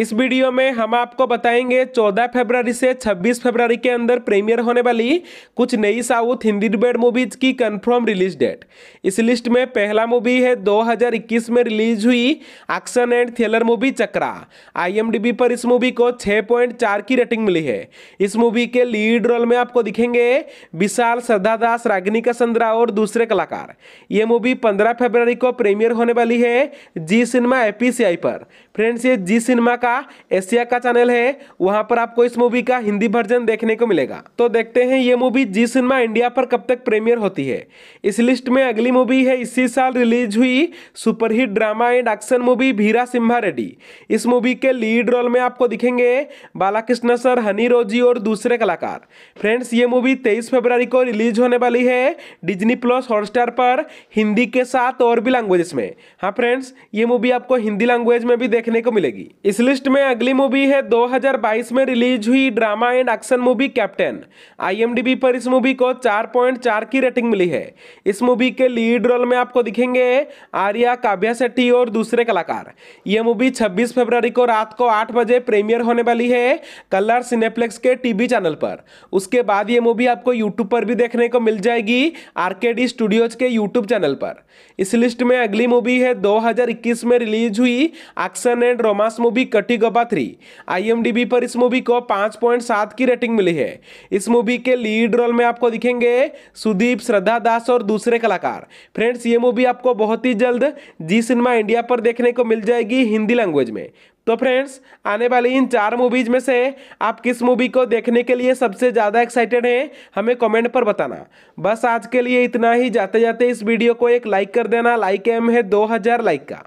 इस वीडियो में हम आपको बताएंगे 14 फरवरी से 26 फरवरी के अंदर प्रीमियर होने वाली कुछ नई साउथ हिंदी डिबेट मूवीज की कंफर्म रिलीज डेट इस लिस्ट में पहला मूवी है 2021 में रिलीज हुई action and thriller movie Chakra IMDb पर इस मूवी को 6.4 की रेटिंग मिली है इस मूवी के लीड रोल में आपको दिखेंगे विशाल श्रद्धा दास रागिनी संद्रा और दूसरे कलाकार ये मूवी पंद्रह फरवरी को प्रीमियर होने वाली है जी सिनेमा एपीसीआई पर फ्रेंड्स ये जी सिनेमा का का एशिया का चैनल है वहां पर आपको इस मूवी का हिंदी वर्जन देखने को मिलेगा तो देखते हैं ये मूवी जी सिनेमा इंडिया पर कब तक प्रीमियर होती है इस लिस्ट में अगली मूवी है इसी साल रिलीज हुई superhit drama and action movie Veera Simha Reddy इस मूवी के लीड रोल में आपको दिखेंगे बालाकृष्ण सर हनी रोजी और दूसरे कलाकार फ्रेंड्स ये मूवी तेईस फरवरी को रिलीज होने वाली है डिजनी प्लस हॉटस्टार पर हिंदी के साथ और भी लैंग्वेजेस में हाँ फ्रेंड्स ये मूवी आपको हिंदी लैंग्वेज में भी देखने को मिलेगी इसलिए लिस्ट में अगली मूवी है 2022 में रिलीज हुई drama and action movie captain IMDb पर इस मूवी को 4.4 की रेटिंग मिली है इस मूवी के लीड रोल में आपको दिखेंगे आर्या काव्या सेट्टी और दूसरे कलाकार ये मूवी 26 फरवरी को रात को 8 बजे प्रीमियर होने वाली है कलर सिनेप्लेक्स के टीवी चैनल पर उसके बाद ये मूवी आपको यूट्यूब पर भी देखने को मिल जाएगी आर स्टूडियोज के यूट्यूब चैनल पर इस लिस्ट में अगली मूवी है दो में रिलीज हुई एक्शन एंड रोमांस मूवी कटी गपा थ्री आईएमडीबी पर इस मूवी को पाँच पॉइंट सात की रेटिंग मिली है इस मूवी के लीड रोल में आपको दिखेंगे सुदीप श्रद्धा दास और दूसरे कलाकार फ्रेंड्स ये मूवी आपको बहुत ही जल्द जी सिनेमा इंडिया पर देखने को मिल जाएगी हिंदी लैंग्वेज में तो फ्रेंड्स आने वाली इन चार मूवीज में से आप किस मूवी को देखने के लिए सबसे ज़्यादा एक्साइटेड हैं हमें कमेंट पर बताना बस आज के लिए इतना ही जाते जाते इस वीडियो को एक लाइक कर देना लाइक एम है 2000 लाइक का